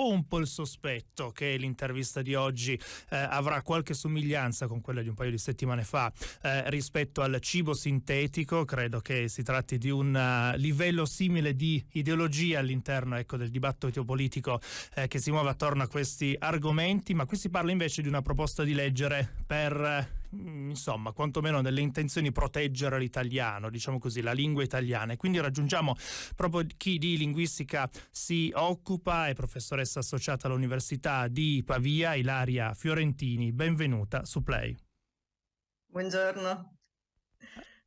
ho un po' il sospetto che l'intervista di oggi eh, avrà qualche somiglianza con quella di un paio di settimane fa eh, rispetto al cibo sintetico. Credo che si tratti di un eh, livello simile di ideologia all'interno ecco, del dibattito politico eh, che si muove attorno a questi argomenti, ma qui si parla invece di una proposta di leggere per eh, Mm, insomma, quantomeno nelle intenzioni proteggere l'italiano, diciamo così, la lingua italiana. E quindi raggiungiamo proprio chi di linguistica si occupa, è professoressa associata all'Università di Pavia, Ilaria Fiorentini. Benvenuta su Play. Buongiorno.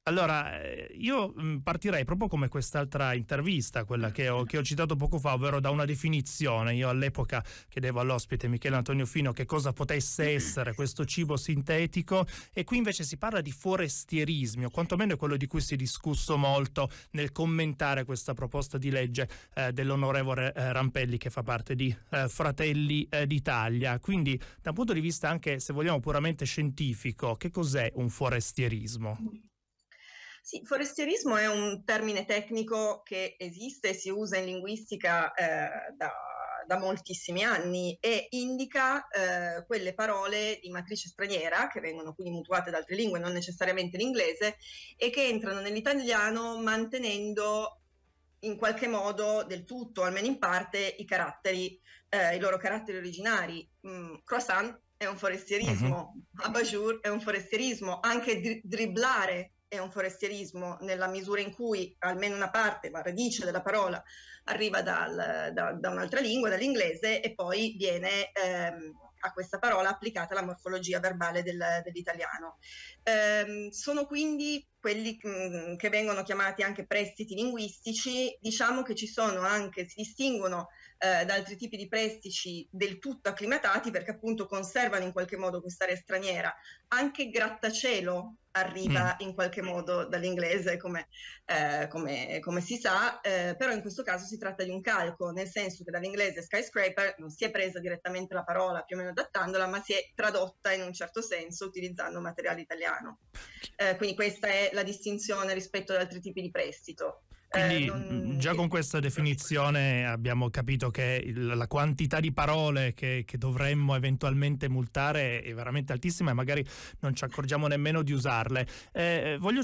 Allora, eh, io mm, partirei proprio come quest'altra intervista, quella che ho, che ho, citato poco fa, ovvero da una definizione. Io all'epoca chiedevo all'ospite Michele Antonio Fino che cosa potesse essere questo cibo sintetico e qui invece si parla di forestierismo, o quantomeno è quello di cui si è discusso molto nel commentare questa proposta di legge eh, dell'onorevole eh, Rampelli che fa parte di eh, Fratelli eh, d'Italia. Quindi, da un punto di vista anche, se vogliamo, puramente scientifico, che cos'è un forestierismo? Sì, forestierismo è un termine tecnico che esiste e si usa in linguistica eh, da, da, moltissimi anni e indica eh, quelle parole di matrice straniera che vengono quindi mutuate da altre lingue, non necessariamente l'inglese, e che entrano nell'italiano mantenendo in qualche modo del tutto, almeno in parte, i caratteri, eh, i loro caratteri originari. Mm, croissant è un forestierismo, uh-huh. Mhm. abajour è un forestierismo, anche dri- dribblare è un forestierismo nella misura in cui almeno una parte, la radice della parola, arriva dal, da, da, un'altra lingua, dall'inglese, e poi viene ehm, a questa parola applicata la morfologia verbale del, dell'italiano. Ehm, sono quindi quelli mh, mm, che vengono chiamati anche prestiti linguistici, diciamo che ci sono anche, si distinguono eh, da altri tipi di prestiti del tutto acclimatati perché appunto conservano in qualche modo quest'area straniera, anche grattacielo arriva mm. in qualche modo dall'inglese, come, eh, come, come si sa, eh, però in questo caso si tratta di un calco, nel senso che dall'inglese skyscraper non si è presa direttamente la parola, più o meno adattandola, ma si è tradotta in un certo senso utilizzando materiale italiano. Eh, quindi questa è la distinzione rispetto ad altri tipi di prestito. Quindi eh, non... già con questa definizione abbiamo capito che la quantità di parole che, che, dovremmo eventualmente multare è veramente altissima e magari non ci accorgiamo nemmeno di usarle. Eh, eh voglio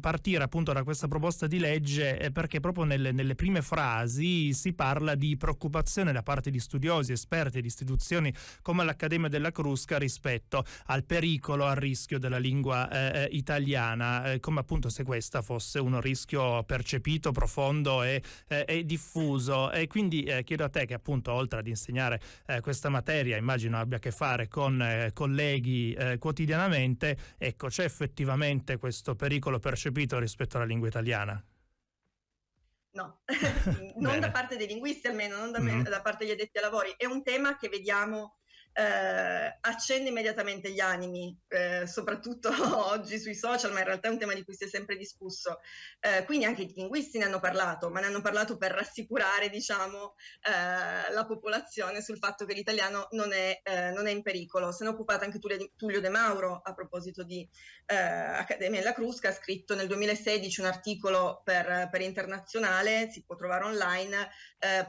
partire appunto da questa proposta di legge eh, perché proprio nelle, nelle prime frasi si parla di preoccupazione da parte di studiosi, esperti ed istituzioni come l'Accademia della Crusca rispetto al pericolo, al rischio della lingua eh, eh italiana, come appunto se questa fosse un rischio percepito capito, profondo e, eh, e diffuso. E quindi eh, chiedo a te che appunto oltre ad insegnare eh, questa materia, immagino abbia a che fare con eh, colleghi eh, quotidianamente, ecco c'è effettivamente questo pericolo percepito rispetto alla lingua italiana? No, non Bene. da parte dei linguisti almeno, non da, me, mm. da parte degli addetti ai lavori. È un tema che vediamo eh, accende immediatamente gli animi, eh, soprattutto oggi sui social, ma in realtà è un tema di cui si è sempre discusso. Eh, quindi anche i linguisti ne hanno parlato, ma ne hanno parlato per rassicurare diciamo, eh, la popolazione sul fatto che l'italiano non è, eh, non è in pericolo. Se ne è occupato anche Tullio De Mauro a proposito di eh, Accademia della Crusca, ha scritto nel 2016 un articolo per, per internazionale, si può trovare online,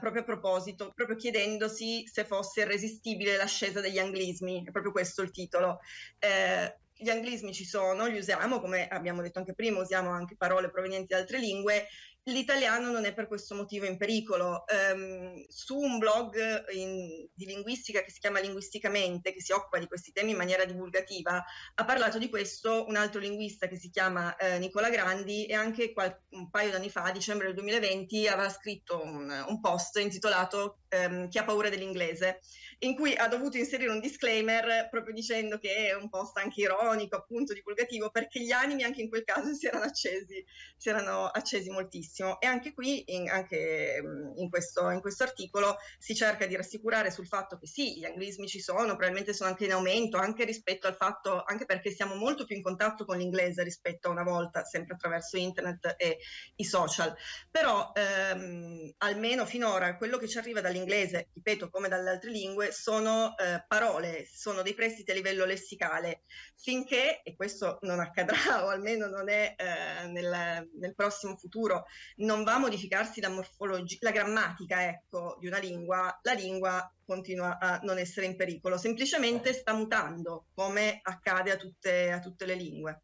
proprio a proposito, proprio chiedendosi se fosse irresistibile l'ascesa società degli anglismi, è proprio questo il titolo. Eh, gli anglismi ci sono, li usiamo, come abbiamo detto anche prima, usiamo anche parole provenienti da altre lingue. L'italiano non è per questo motivo in pericolo. Um, su un blog in, di linguistica che si chiama Linguisticamente, che si occupa di questi temi in maniera divulgativa, ha parlato di questo un altro linguista che si chiama eh, Nicola Grandi e anche qual- un paio d'anni fa, a dicembre del 2020, aveva scritto un, un post intitolato ehm, Chi ha paura dell'inglese in cui ha dovuto inserire un disclaimer proprio dicendo che è un post anche ironico, appunto divulgativo, perché gli animi anche in quel caso si erano accesi, si erano accesi moltissimo. E anche qui, in, anche in questo, in questo, articolo, si cerca di rassicurare sul fatto che sì, gli anglismi ci sono, probabilmente sono anche in aumento, anche rispetto al fatto, anche perché siamo molto più in contatto con l'inglese rispetto a una volta, sempre attraverso internet e i social. Però ehm, almeno finora quello che ci arriva dall'inglese, ripeto, come dalle altre lingue, sono eh, parole, sono dei prestiti a livello lessicale, finché, e questo non accadrà o almeno non è eh, nel, nel, prossimo futuro, non va a modificarsi la morfologia, la grammatica ecco, di una lingua, la lingua continua a non essere in pericolo, semplicemente sta mutando come accade a tutte, a tutte le lingue.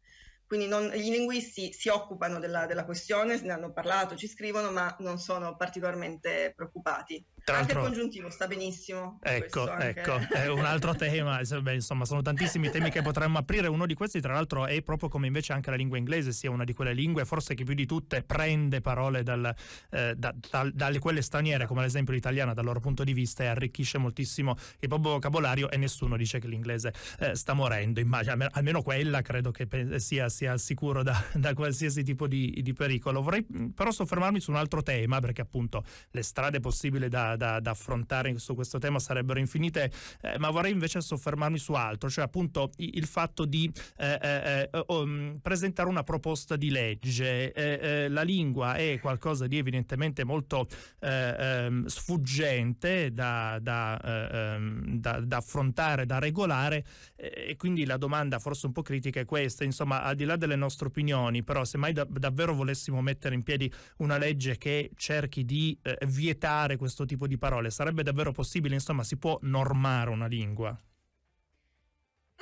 Quindi non, i linguisti si occupano della, della questione, ne hanno parlato, ci scrivono, ma non sono particolarmente preoccupati. Tra anche il congiuntivo sta benissimo. Ecco, ecco, è un altro tema, eh, insomma sono tantissimi temi che potremmo aprire, uno di questi tra l'altro è proprio come invece anche la lingua inglese sia una di quelle lingue forse che più di tutte prende parole dal, eh, da, da, da, quelle straniere come ad esempio l'italiana dal loro punto di vista e arricchisce moltissimo il proprio vocabolario e nessuno dice che l'inglese eh, sta morendo, immagino, almeno quella credo che sia, sia sicuro da, da qualsiasi tipo di, di pericolo. Vorrei però soffermarmi su un altro tema perché appunto le strade possibili da da, da, affrontare su questo tema sarebbero infinite, eh, ma vorrei invece soffermarmi su altro, cioè appunto il fatto di eh, um, presentare una proposta di legge. Eh, la lingua è qualcosa di evidentemente molto um, sfuggente ehm, da, da, affrontare, da regolare e quindi la domanda forse un po' critica è questa, insomma al di là delle nostre opinioni, però se mai davvero volessimo mettere in piedi una legge che cerchi di vietare questo tipo tipo di parole? Sarebbe davvero possibile, insomma, si può normare una lingua?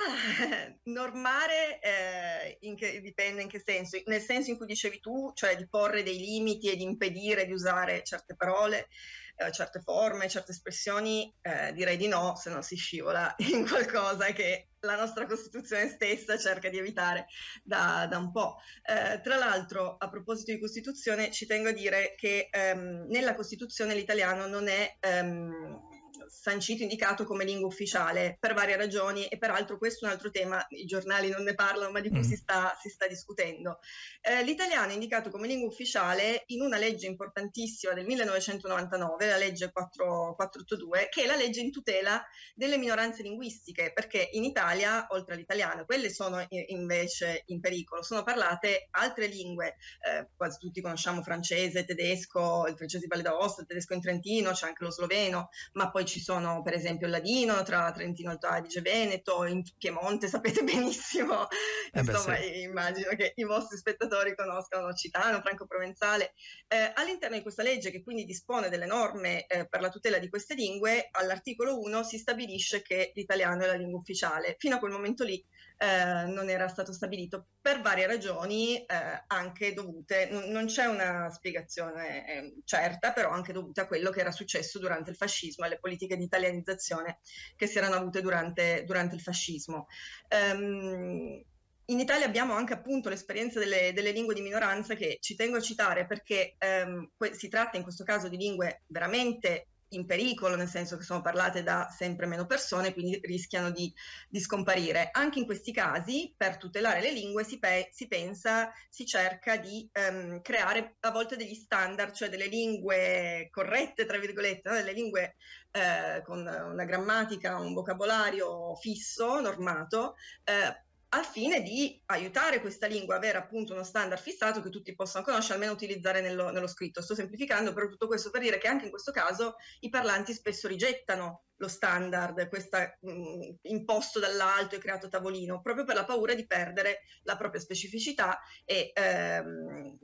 Ah, normare eh, in che, dipende in che senso, nel senso in cui dicevi tu, cioè di porre dei limiti e di impedire di usare certe parole, eh, certe forme, certe espressioni, eh, direi di no se non si scivola in qualcosa che la nostra Costituzione stessa cerca di evitare da, da un po'. Eh, tra l'altro, a proposito di Costituzione, ci tengo a dire che ehm, nella Costituzione l'italiano non è... Ehm, sancito, indicato come lingua ufficiale per varie ragioni e peraltro questo è un altro tema, i giornali non ne parlano ma di cui mm. si, sta, si, sta, discutendo. Eh, l'italiano è indicato come lingua ufficiale in una legge importantissima del 1999, la legge 4, 482, che è la legge in tutela delle minoranze linguistiche, perché in Italia, oltre all'italiano, quelle sono invece in pericolo, sono parlate altre lingue, eh, quasi tutti conosciamo francese, tedesco, il francese di Valle d'Aosta, il tedesco in Trentino, c'è anche lo sloveno, ma poi ci ci sono per esempio il Ladino tra Trentino Alto Adige e Veneto, in Piemonte sapete benissimo, eh beh, insomma sì. immagino che i vostri spettatori conoscano Citano, Franco Provenzale. Eh, all'interno di questa legge che quindi dispone delle norme eh, per la tutela di queste lingue, all'articolo 1 si stabilisce che l'italiano è la lingua ufficiale, fino a quel momento lì eh, non era stato stabilito per varie ragioni eh, anche dovute, n- non c'è una spiegazione eh, certa però anche dovute a quello che era successo durante il fascismo e le politiche politiche di italianizzazione che si erano avute durante, durante il fascismo. Um, in Italia abbiamo anche appunto l'esperienza delle, delle, lingue di minoranza che ci tengo a citare perché um, si tratta in questo caso di lingue veramente in pericolo, nel senso che sono parlate da sempre meno persone, quindi rischiano di, di scomparire. Anche in questi casi, per tutelare le lingue, si, pe- si pensa, si cerca di ehm, creare a volte degli standard, cioè delle lingue corrette, tra virgolette, no? delle lingue eh, con una grammatica, un vocabolario fisso, normato, eh, al fine di aiutare questa lingua a avere appunto uno standard fissato che tutti possano conoscere, almeno utilizzare nello, nello, scritto. Sto semplificando, però tutto questo per dire che anche in questo caso i parlanti spesso rigettano lo standard, questo mm, imposto dall'alto e creato tavolino, proprio per la paura di perdere la propria specificità e ehm,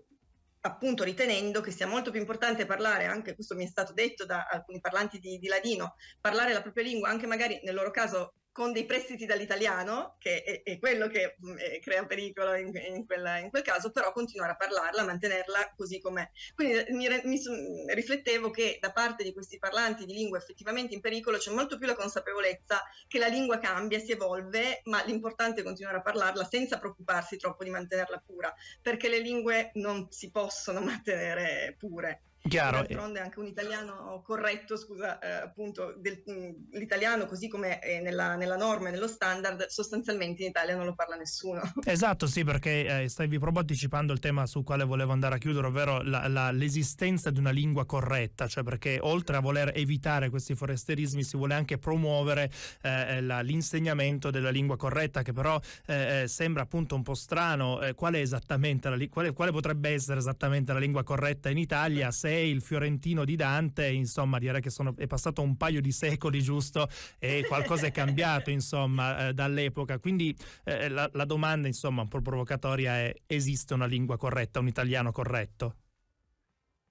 appunto ritenendo che sia molto più importante parlare, anche questo mi è stato detto da alcuni parlanti di, di ladino, parlare la propria lingua anche magari nel loro caso con dei prestiti dall'italiano, che è, è quello che è, mm, eh, crea pericolo in, in, quella, in, quel caso, però continuare a parlarla, mantenerla così com'è. Quindi eh, mi, mi, riflettevo che da parte di questi parlanti di lingua effettivamente in pericolo c'è molto più la consapevolezza che la lingua cambia, si evolve, ma l'importante è continuare a parlarla senza preoccuparsi troppo di mantenerla pura, perché le lingue non si possono mantenere pure. Chiaro. D'altronde anche un italiano corretto, scusa, eh, appunto, del, mm, l'italiano così come è nella, nella norma e nello standard, sostanzialmente in Italia non lo parla nessuno. Esatto, sì, perché eh, stavi proprio anticipando il tema sul quale volevo andare a chiudere, ovvero la, la, l'esistenza di una lingua corretta, cioè perché oltre a voler evitare questi foresterismi si vuole anche promuovere eh, eh la, l'insegnamento della lingua corretta, che però eh, eh, sembra appunto un po' strano. qual è esattamente la, quale, quale potrebbe essere esattamente la lingua corretta in Italia? Se Taddei, il fiorentino di Dante, insomma direi che sono, è passato un paio di secoli giusto e qualcosa è cambiato insomma eh, dall'epoca, quindi eh, la, la domanda insomma un po' provocatoria è esiste una lingua corretta, un italiano corretto?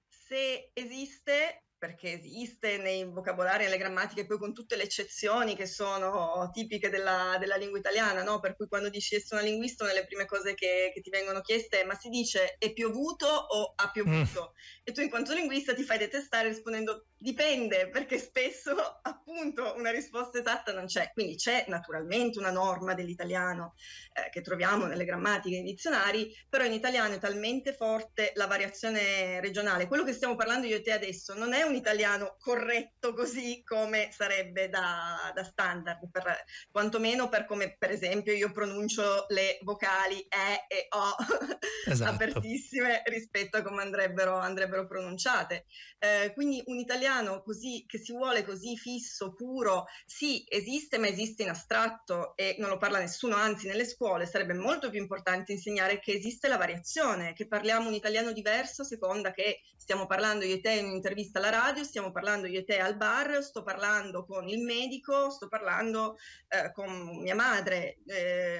Se esiste perché esiste nei vocabolari e nelle grammatiche, poi con tutte le eccezioni che sono tipiche della, della lingua italiana, no? per cui quando dici essere una linguista, una delle prime cose che, che, ti vengono chieste è ma si dice è piovuto o ha piovuto? Mm. E tu in quanto linguista ti fai detestare rispondendo dipende, perché spesso appunto una risposta esatta non c'è. Quindi c'è naturalmente una norma dell'italiano eh, che troviamo nelle grammatiche, nei dizionari, però in italiano è talmente forte la variazione regionale. Quello che stiamo parlando io e te adesso non è un italiano corretto così come sarebbe da, da standard, per, quantomeno per come per esempio io pronuncio le vocali E e O esatto. apertissime rispetto a come andrebbero, andrebbero pronunciate. Eh, quindi un italiano così, che si vuole così fisso, puro, sì, esiste ma esiste in astratto e non lo parla nessuno, anzi nelle scuole sarebbe molto più importante insegnare che esiste la variazione, che parliamo un italiano diverso a seconda che stiamo parlando io e te in un'intervista alla radio, stiamo parlando io e te al bar, sto parlando con il medico, sto parlando eh, con mia madre. Eh,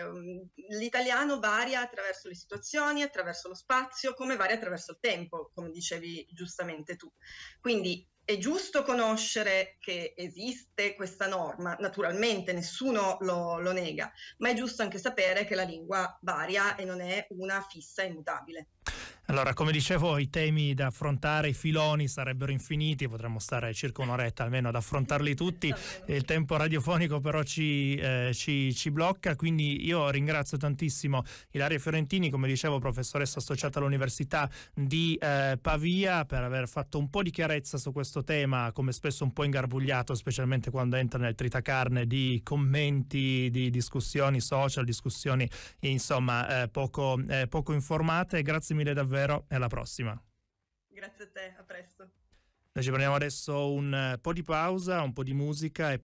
l'italiano varia attraverso le situazioni, attraverso lo spazio, come varia attraverso il tempo, come dicevi giustamente tu. Quindi è giusto conoscere che esiste questa norma, naturalmente nessuno lo, lo, nega, ma è giusto anche sapere che la lingua varia e non è una fissa immutabile. Allora, come dicevo, i temi da affrontare, i filoni sarebbero infiniti, potremmo stare circa un'oretta almeno ad affrontarli tutti, il tempo radiofonico però ci, eh, ci, ci blocca, quindi io ringrazio tantissimo Ilaria Fiorentini, come dicevo professoressa associata all'Università di eh, Pavia, per aver fatto un po' di chiarezza su questo tema, come spesso un po' ingarbugliato, specialmente quando entra nel tritacarne di commenti, di discussioni social, discussioni insomma eh, poco, eh, poco informate. Grazie mille davvero davvero e alla prossima. Grazie a te, a presto. Noi ci prendiamo adesso un eh, po' di pausa, un po' di musica e